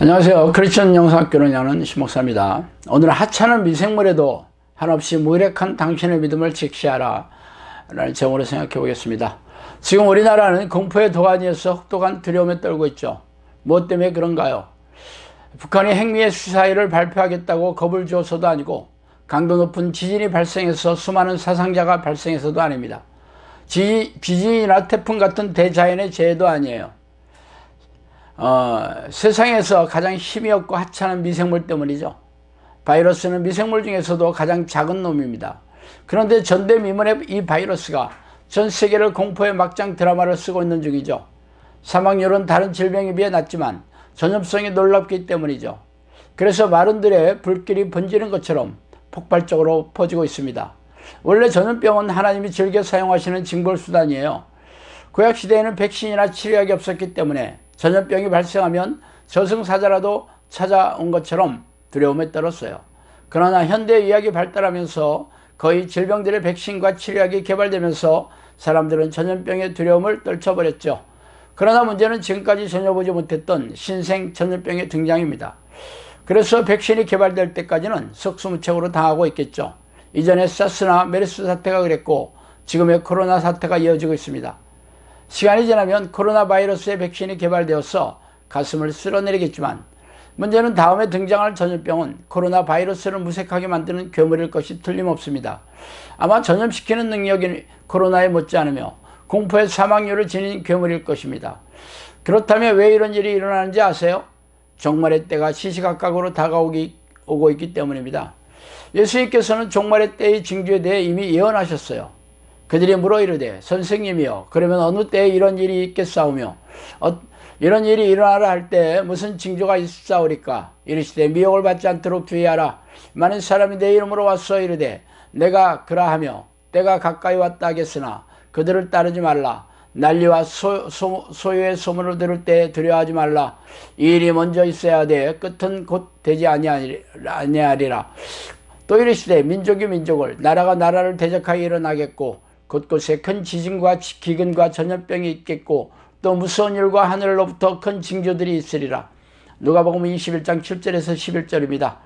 안녕하세요. 크리스천 영상학교는 심목사입니다. 오늘 하찮은 미생물에도 한없이 무력한 당신의 믿음을 직시하라 라는 제목으로 생각해 보겠습니다. 지금 우리나라는 공포의 도가니에서 혹독한 두려움에 떨고 있죠. 무 뭐 때문에 그런가요? 북한이 핵미의 수사일을 발표하겠다고 겁을 줘서도 아니고 강도 높은 지진이 발생해서 수많은 사상자가 발생해서도 아닙니다. 지, 지진이나 태풍 같은 대자연의 재해도 아니에요. 어, 세상에서 가장 힘이 없고 하찮은 미생물 때문이죠. 바이러스는 미생물 중에서도 가장 작은 놈입니다. 그런데 전대미문의 이 바이러스가 전 세계를 공포의 막장 드라마를 쓰고 있는 중이죠. 사망률은 다른 질병에 비해 낮지만 전염성이 놀랍기 때문이죠. 그래서 마른들의 불길이 번지는 것처럼 폭발적으로 퍼지고 있습니다. 원래 전염병은 하나님이 즐겨 사용하시는 징벌수단이에요. 구약시대에는 백신이나 치료약이 없었기 때문에 전염병이 발생하면 저승사자라도 찾아온 것처럼 두려움에 떨었어요. 그러나 현대 의학이 발달하면서 거의 질병들의 백신과 치료약이 개발되면서 사람들은 전염병의 두려움을 떨쳐버렸죠. 그러나 문제는 지금까지 전혀 보지 못했던 신생 전염병의 등장입니다. 그래서 백신이 개발될 때까지는 석수무책으로 당하고 있겠죠. 이전에 사스나 메르스 사태가 그랬고 지금의 코로나 사태가 이어지고 있습니다. 시간이 지나면 코로나 바이러스의 백신이 개발되어서 가슴을 쓸어내리겠지만 문제는 다음에 등장할 전염병은 코로나 바이러스를 무색하게 만드는 괴물일 것이 틀림없습니다. 아마 전염시키는 능력이 코로나에 못지않으며 공포의 사망률을 지닌 괴물일 것입니다. 그렇다면 왜 이런 일이 일어나는지 아세요? 종말의 때가 시시각각으로 다가오기 오고 있기 때문입니다. 예수님께서는 종말의 때의 징조에 대해 이미 예언하셨어요. 그들이 물어 이르되 선생님이여 그러면 어느 때에 이런 일이 있겠사오며 어, 이런 일이 일어나라 할 때 무슨 징조가 있사오리까 이르시되 미혹을 받지 않도록 주의하라 많은 사람이 내 이름으로 왔어 이르되 내가 그라하며 때가 가까이 왔다 하겠으나 그들을 따르지 말라 난리와 소, 소, 소유의 소문을 들을 때 두려워하지 말라 이 일이 먼저 있어야 돼 끝은 곧 되지 아니하리라 또 이르시되 민족이 민족을 나라가 나라를 대적하여 일어나겠고 곳곳에 큰 지진과 기근과 전염병이 있겠고 또 무서운 일과 하늘로부터 큰 징조들이 있으리라. 누가복음 21장 7절에서 11절입니다.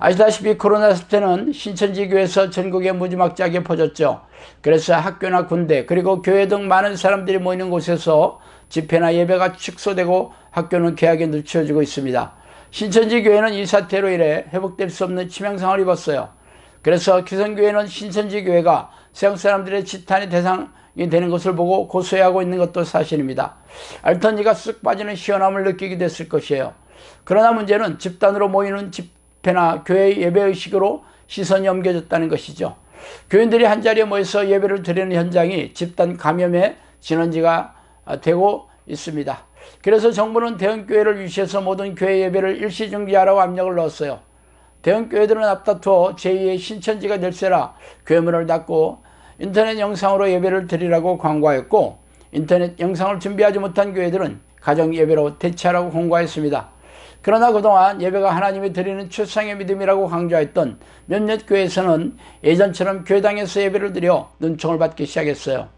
아시다시피 코로나 사태는 신천지교에서 전국에 무지막지하게 퍼졌죠. 그래서 학교나 군대 그리고 교회 등 많은 사람들이 모이는 곳에서 집회나 예배가 축소되고 학교는 개학에 늦춰지고 있습니다. 신천지교회는 이 사태로 인해 회복될 수 없는 치명상을 입었어요. 그래서 기성교회는 신천지 교회가 세양 사람들의 지탄의 대상이 되는 것을 보고 고소해하고 있는 것도 사실입니다. 알턴이가 쑥 빠지는 시원함을 느끼게 됐을 것이에요. 그러나 문제는 집단으로 모이는 집회나 교회 예배의식으로 시선이 옮겨졌다는 것이죠. 교인들이 한자리에 모여서 예배를 드리는 현장이 집단 감염의 진원지가 되고 있습니다. 그래서 정부는 대형교회를 유치해서 모든 교회 예배를 일시 중지하라고 압력을 넣었어요. 대형교회들은 앞다투어 제2의 신천지가 될세라 괴문을 닫고 인터넷 영상으로 예배를 드리라고 광고하였고 인터넷 영상을 준비하지 못한 교회들은 가정 예배로 대체하라고 공고했습니다. 그러나 그동안 예배가 하나님이 드리는 최상의 믿음이라고 강조했던 몇몇 교회에서는 예전처럼 교회당에서 예배를 드려 눈총을 받기 시작했어요.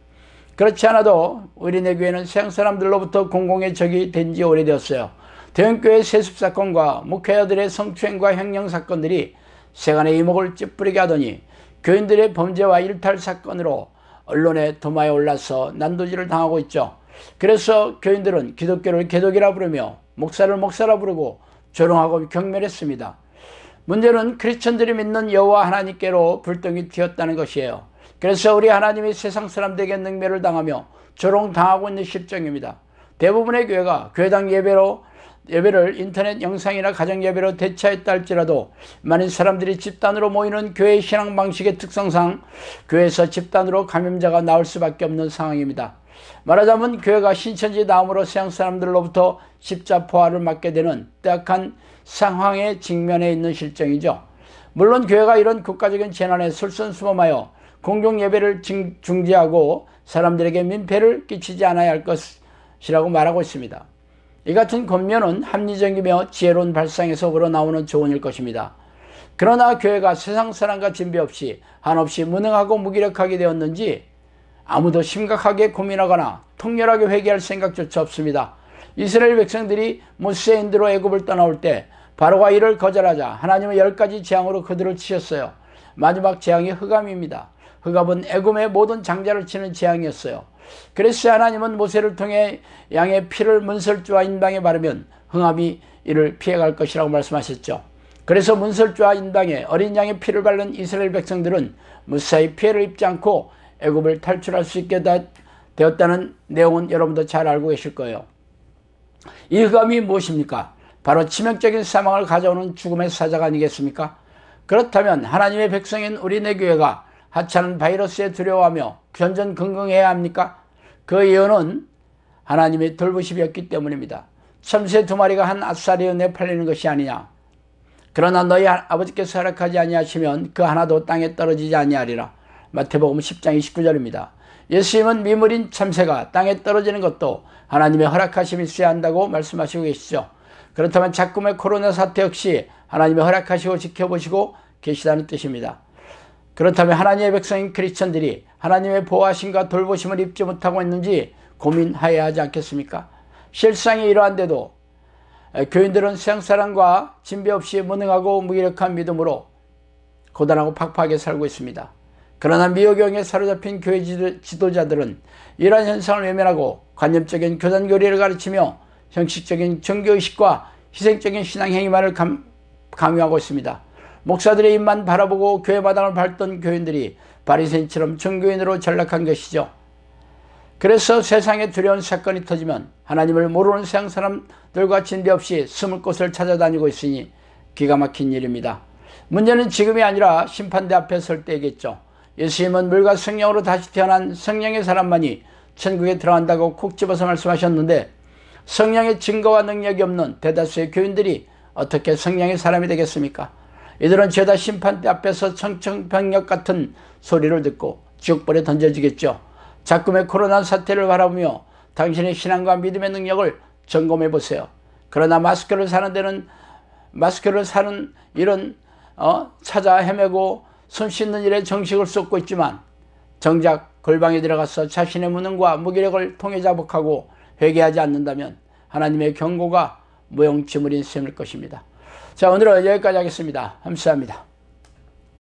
그렇지 않아도 우리네 교회는 세 사람들로부터 공공의 적이 된 지 오래되었어요. 대형교회 세습사건과 목회자들의 성추행과 횡령사건들이 세간의 이목을 찌푸리게 하더니 교인들의 범죄와 일탈사건으로 언론의 도마에 올라서 난도질을 당하고 있죠. 그래서 교인들은 기독교를 개독이라 부르며 목사를 목사라 부르고 조롱하고 경멸했습니다. 문제는 크리스천들이 믿는 여호와 하나님께로 불똥이 튀었다는 것이에요. 그래서 우리 하나님이 세상 사람들에게 능멸을 당하며 조롱당하고 있는 실정입니다. 대부분의 교회가 교회당 예배로 예배를 인터넷 영상이나 가정 예배로 대체했다 할지라도 많은 사람들이 집단으로 모이는 교회 신앙 방식의 특성상 교회에서 집단으로 감염자가 나올 수밖에 없는 상황입니다. 말하자면 교회가 신천지 다음으로 서양 사람들로부터 십자포화를 맞게 되는 딱한 상황에 직면해 있는 실정이죠. 물론 교회가 이런 국가적인 재난에 솔선수범하여 공중예배를 중지하고 사람들에게 민폐를 끼치지 않아야 할 것이라고 말하고 있습니다. 이 같은 권면은 합리적이며 지혜로운 발상에서 우러나오는 조언일 것입니다. 그러나 교회가 세상 사람과 진배 없이 한없이 무능하고 무기력하게 되었는지 아무도 심각하게 고민하거나 통렬하게 회개할 생각조차 없습니다. 이스라엘 백성들이 모세인드로 애굽을 떠나올 때 바로가 이를 거절하자 하나님은 열 가지 재앙으로 그들을 치셨어요. 마지막 재앙이 흑암입니다. 흑암은 애굽의 모든 장자를 치는 재앙이었어요. 그래서 하나님은 모세를 통해 양의 피를 문설주와 인방에 바르면 흥암이 이를 피해갈 것이라고 말씀하셨죠. 그래서 문설주와 인방에 어린 양의 피를 바른 이스라엘 백성들은 무사히 피해를 입지 않고 애굽을 탈출할 수 있게 되었다는 내용은 여러분도 잘 알고 계실 거예요. 이 흑암이 무엇입니까? 바로 치명적인 사망을 가져오는 죽음의 사자가 아니겠습니까? 그렇다면 하나님의 백성인 우리 내 교회가 하찮은 바이러스에 두려워하며 전전 건강해야 합니까? 그 예언은 하나님의 돌보심이었기 때문입니다. 참새 두 마리가 한 아사리에 내팔리는 것이 아니냐. 그러나 너희 아버지께서 허락하지 아니하시면 그 하나도 땅에 떨어지지 아니하리라. 마태복음 10장 29절입니다. 예수님은 미물인 참새가 땅에 떨어지는 것도 하나님의 허락하심이 있어야 한다고 말씀하시고 계시죠. 그렇다면 작금의 코로나 사태 역시 하나님의 허락하시고 지켜보시고 계시다는 뜻입니다. 그렇다면 하나님의 백성인 크리스천들이 하나님의 보호하심과 돌보심을 입지 못하고 있는지 고민하여야 하지 않겠습니까? 실상이 이러한데도 교인들은 세 사랑과 진배 없이 무능하고 무기력한 믿음으로 고단하고 팍팍하게 살고 있습니다. 그러나 미혹경에 사로잡힌 교회 지도자들은 이러한 현상을 외면하고 관념적인 교단교리를 가르치며 형식적인 종교의식과 희생적인 신앙 행위만을 강요하고 있습니다. 목사들의 입만 바라보고 교회 마당을 밟던 교인들이 바리새인처럼 종교인으로 전락한 것이죠. 그래서 세상에 두려운 사건이 터지면 하나님을 모르는 세상 사람들과 진대없이 숨을 곳을 찾아다니고 있으니 기가 막힌 일입니다. 문제는 지금이 아니라 심판대 앞에 설때겠죠 예수님은 물과 성령으로 다시 태어난 성령의 사람만이 천국에 들어간다고 콕 집어서 말씀하셨는데 성령의 증거와 능력이 없는 대다수의 교인들이 어떻게 성령의 사람이 되겠습니까? 이들은 죄다 심판대 앞에서 청청병력 같은 소리를 듣고 지옥벌에 던져지겠죠. 작금의 코로나 사태를 바라보며 당신의 신앙과 믿음의 능력을 점검해 보세요. 그러나 마스크를 사는 데는 마스크를 사는 이런 어? 찾아 헤매고 손 씻는 일에 정식을 쏟고 있지만 정작 골방에 들어가서 자신의 무능과 무기력을 통해 자복하고 회개하지 않는다면 하나님의 경고가 무용지물인 셈일 것입니다. 자, 오늘은 여기까지 하겠습니다. 감사합니다.